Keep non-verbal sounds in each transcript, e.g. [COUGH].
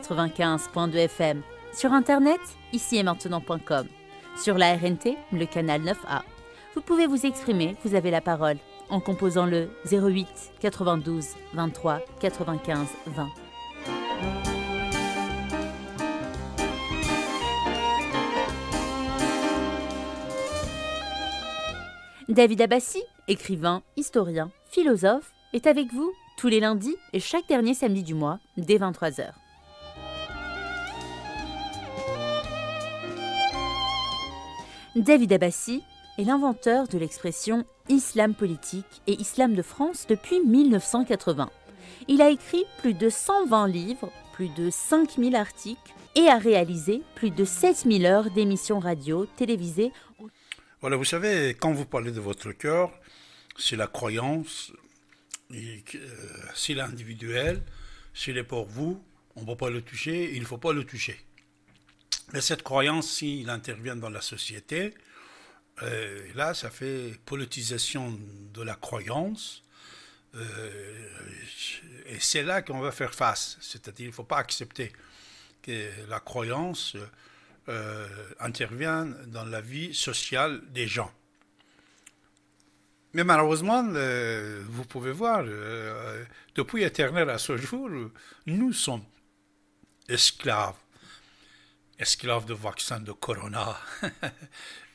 95.2 FM, sur internet ici et maintenant.com, sur la RNT, le canal 9A. Vous pouvez vous exprimer, vous avez la parole, en composant le 08 92 23 95 20. David Abbassi, écrivain, historien, philosophe, est avec vous tous les lundis et chaque dernier samedi du mois dès 23h. David Abbassi est l'inventeur de l'expression islam politique et islam de France depuis 1980. Il a écrit plus de 120 livres, plus de 5000 articles et a réalisé plus de 7000 heures d'émissions radio, télévisées. Voilà, vous savez, quand vous parlez de votre cœur, c'est la croyance, euh, c'est l'individuel, s'il est pour vous, on ne peut pas le toucher, il ne faut pas le toucher. Mais cette croyance, s'il intervient dans la société, euh, là, ça fait politisation de la croyance. Euh, et c'est là qu'on va faire face. C'est-à-dire qu'il ne faut pas accepter que la croyance euh, intervienne dans la vie sociale des gens. Mais malheureusement, vous pouvez voir, depuis éternel à ce jour, nous sommes esclaves Esclave de vaccins de corona, [LAUGHS]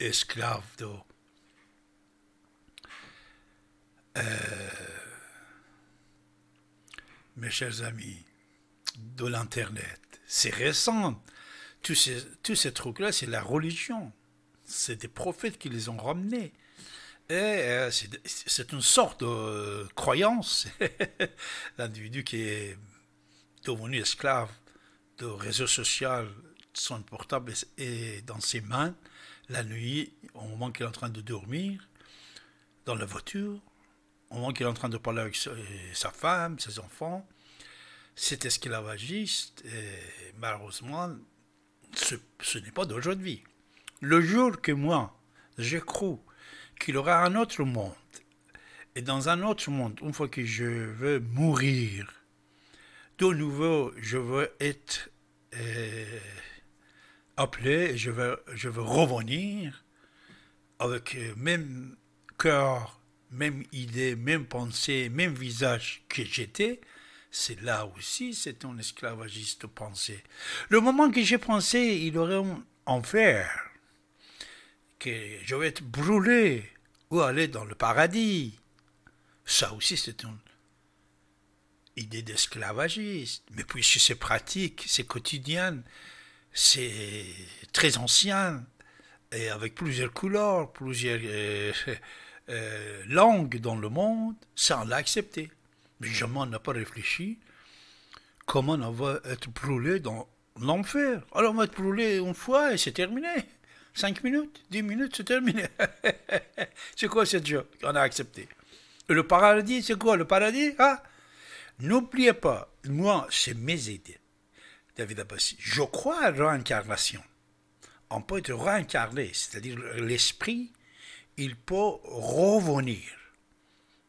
esclave de... Euh, mes chers amis, de l'Internet. C'est récent. Tous ces, tous trucs-là, c'est la religion. C'est des prophètes qui les ont ramenés. Euh, c'est une sorte de euh, croyance. [LAUGHS] L'individu qui est devenu esclave de réseaux sociaux, son portable est dans ses mains la nuit, au moment qu'il est en train de dormir, dans la voiture, au moment qu'il est en train de parler avec sa euh, femme, ses enfants. C'est esclavagiste et malheureusement, ce, n'est pas d'aujourd'hui. Le jour que moi, je crois qu'il y aura un autre monde, et dans un autre monde, une fois que je veux mourir, de nouveau, je veux être... Euh, appelé, je veux, je veux revenir avec euh, même cœur, même idée, même pensée, même visage que j'étais, c'est là aussi, c'est un esclavagiste pensé. Le moment que j'ai pensé, il aurait un enfer, que je vais être brûlé ou aller dans le paradis. Ça aussi, c'est une idée d'esclavagiste. Mais puisque c'est pratique, c'est quotidien, c'est très ancien, et avec plusieurs couleurs, plusieurs euh, [LAUGHS] euh, langues dans le monde, l'a accepté. Mais jamais on n'a pas réfléchi comment on va être brûlé dans l'enfer. Alors on va être brûlé une fois et c'est terminé. Cinq minutes, dix minutes, c'est terminé. [LAUGHS] c'est quoi cette joie? qu'on a accepté. Et le paradis, c'est quoi le paradis ah N'oubliez pas, moi, c'est mes idées. David Je crois à la réincarnation. On peut être réincarné, c'est-à-dire l'esprit, il peut revenir.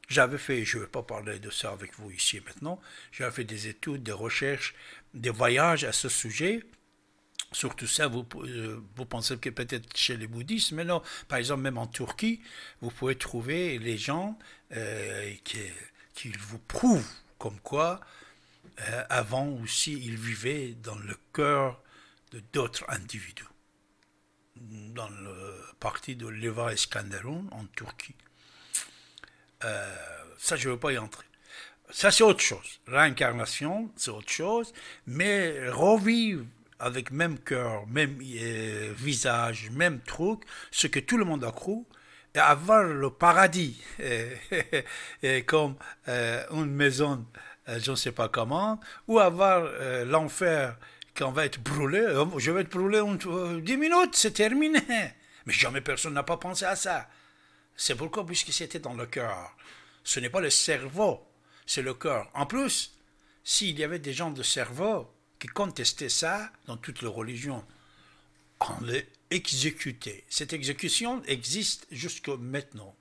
J'avais fait, je ne vais pas parler de ça avec vous ici maintenant, j'avais fait des études, des recherches, des voyages à ce sujet. Surtout ça, vous, euh, vous pensez que peut-être chez les bouddhistes, mais non. Par exemple, même en Turquie, vous pouvez trouver les gens euh, qui, vous prouvent comme quoi euh, avant aussi, il vivait dans le cœur de d'autres individus, dans le parti de Leva Eskanderun en Turquie. Euh, ça, je ne veux pas y entrer. Ça, c'est autre chose. Réincarnation, c'est autre chose. Mais revivre avec même cœur, même euh, visage, même truc, ce que tout le monde cru, et avoir le paradis [LAUGHS] et, comme une maison euh, je ne sais pas comment, ou avoir euh, l'enfer qui va être brûlé, euh, oh, je vais être brûlé en 10 minutes, c'est terminé. [LAUGHS] Mais jamais personne n'a pas pensé à ça. C'est pourquoi, puisque c'était dans le cœur, ce n'est pas le cerveau, c'est le cœur. En plus, s'il y avait des gens de cerveau qui contestaient ça dans toutes les religions, on les exécutait. Cette exécution existe jusqu'à maintenant.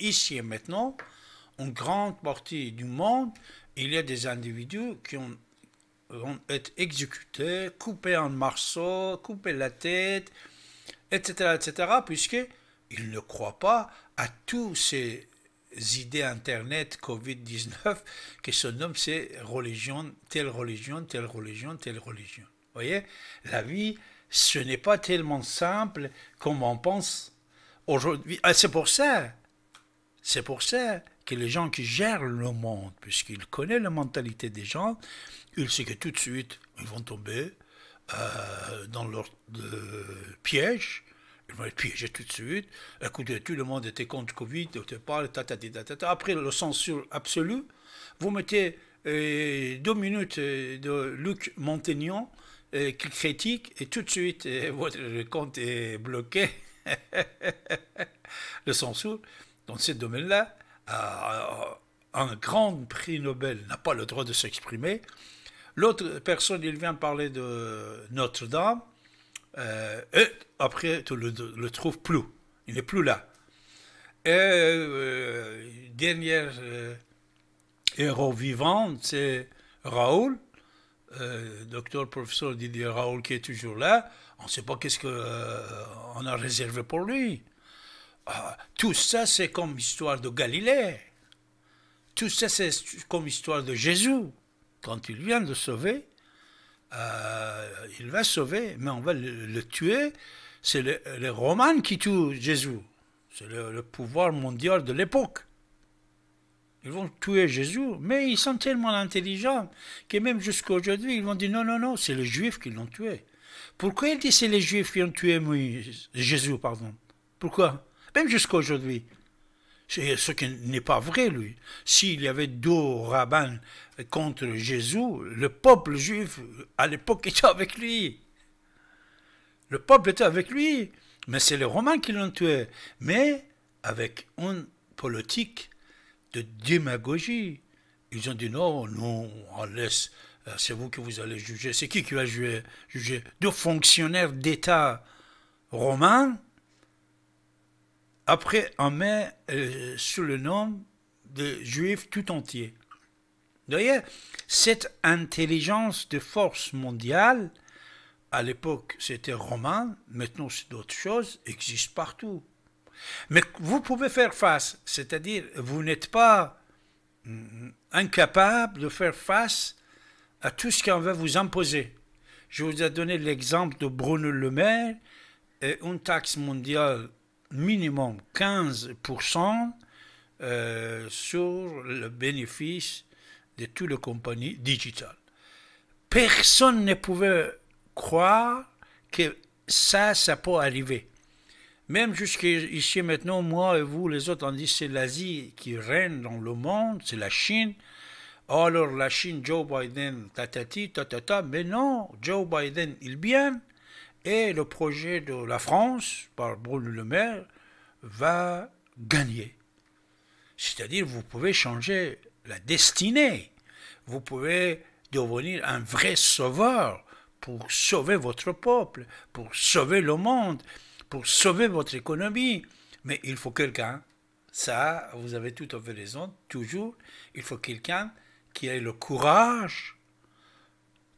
Ici et maintenant, une grande partie du monde il y a des individus qui ont, être exécutés, coupés en morceaux, coupés la tête, etc., etc., puisqu'ils ne croient pas à toutes ces idées Internet, Covid-19, qui se nomment ces religions, telle religion, telle religion, telle religion. Vous voyez, la vie, ce n'est pas tellement simple comme on pense aujourd'hui. Ah, c'est pour ça, c'est pour ça que les gens qui gèrent le monde, puisqu'ils connaissent la mentalité des gens, ils savent que tout de suite, ils vont tomber euh, dans leur euh, piège. Ils vont être piégés tout de suite. Écoutez, tout le monde était contre Covid, parle, ta, ta, ta, Après, le censure absolu vous mettez euh, deux minutes de Luc Montaignan qui critique, et tout de suite, [LAUGHS] votre compte est bloqué. [LAUGHS] le censure, dans ce domaine-là, euh, un grand prix Nobel n'a pas le droit de s'exprimer. L'autre personne, il vient parler de Notre-Dame, euh, et après, tu le, le trouves plus. Il n'est plus là. Et euh, dernier euh, héros vivant, c'est Raoul, docteur professeur Didier Raoul qui est toujours là. On ne sait pas qu'est-ce qu'on a réservé pour lui. Ah, tout ça, c'est comme l'histoire de Galilée. Tout ça, c'est comme l'histoire de Jésus. Quand il vient de sauver, euh, il va sauver, mais on va le, tuer. C'est les Romains qui tuent Jésus. C'est le, pouvoir mondial de l'époque. Ils vont tuer Jésus, mais ils sont tellement intelligents que même jusqu'à aujourd'hui, ils vont dire non, non, non, c'est les Juifs qui l'ont tué. Pourquoi ils disent c'est les Juifs qui ont tué Jésus pardon Pourquoi même jusqu'à aujourd'hui. ce qui n'est pas vrai, lui. S'il y avait deux rabbins contre Jésus, le peuple juif, à l'époque, était avec lui. Le peuple était avec lui, mais c'est les Romains qui l'ont tué. Mais avec une politique de démagogie. Ils ont dit non, non, on laisse, euh, c'est vous que vous allez juger. C'est qui qui va juger, juger Deux fonctionnaires d'État romains après, on met euh, sous le nom de juif tout entier. D'ailleurs, cette intelligence de force mondiale, à l'époque c'était romain, maintenant c'est d'autres choses, existe partout. Mais vous pouvez faire face, c'est-à-dire vous n'êtes pas mm, incapable de faire face à tout ce qu'on va vous imposer. Je vous ai donné l'exemple de Bruno Le Maire et une taxe mondiale minimum 15% euh, sur le bénéfice de toutes les compagnies digitales. Personne ne pouvait croire que ça, ça peut arriver. Même jusqu'ici maintenant, moi et vous, les autres, on dit c'est l'Asie qui règne dans le monde, c'est la Chine. Alors la Chine, Joe Biden, tatati, tatata, mais non, Joe Biden, il vient, et le projet de la France, par Bruno Le Maire, va gagner. C'est-à-dire, vous pouvez changer la destinée. Vous pouvez devenir un vrai sauveur pour sauver votre peuple, pour sauver le monde, pour sauver votre économie. Mais il faut quelqu'un. Ça, vous avez tout à fait raison. Toujours, il faut quelqu'un qui ait le courage.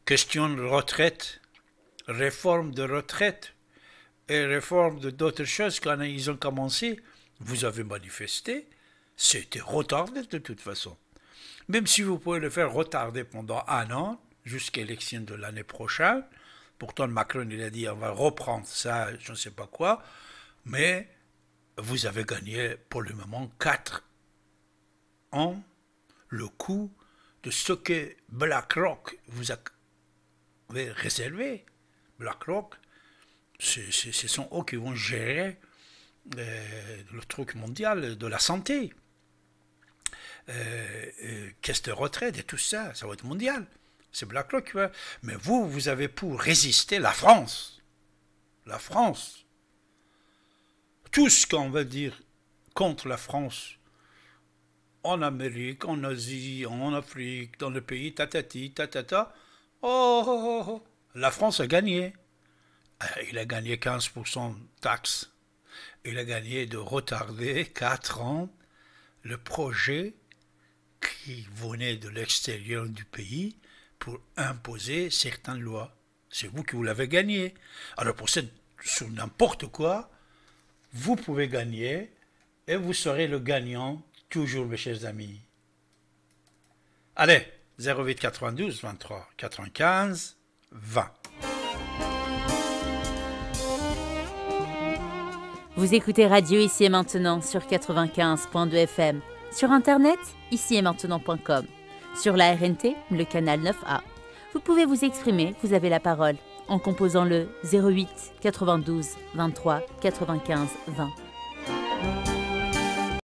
Question de retraite réforme de retraite et réforme de d'autres choses quand ils ont commencé, vous avez manifesté, c'était retardé de toute façon. Même si vous pouvez le faire retarder pendant un an, jusqu'à l'élection de l'année prochaine, pourtant Macron il a dit on va reprendre ça, je ne sais pas quoi, mais vous avez gagné pour le moment 4 ans le coût de ce que BlackRock vous a réservé BlackRock, ce sont eux qui vont gérer euh, le truc mondial de la santé. qu'est-ce euh, euh, caisse de retraite et tout ça, ça va être mondial. C'est BlackRock. vois. Mais vous, vous avez pour résister la France. La France. Tout ce qu'on va dire contre la France en Amérique, en Asie, en Afrique, dans le pays, tatati, tatata. ta, oh, oh, oh, oh la France a gagné. Euh, il a gagné 15% de taxes. Il a gagné de retarder 4 ans le projet qui venait de l'extérieur du pays pour imposer certaines lois. C'est vous qui vous l'avez gagné. Alors pour cette, sur n'importe quoi, vous pouvez gagner et vous serez le gagnant toujours, mes chers amis. Allez, 08 92 23 95. Vous écoutez Radio Ici et Maintenant sur 95.2 FM, sur Internet, ici et maintenant.com, sur la RNT, le canal 9A. Vous pouvez vous exprimer, vous avez la parole, en composant le 08 92 23 95 20.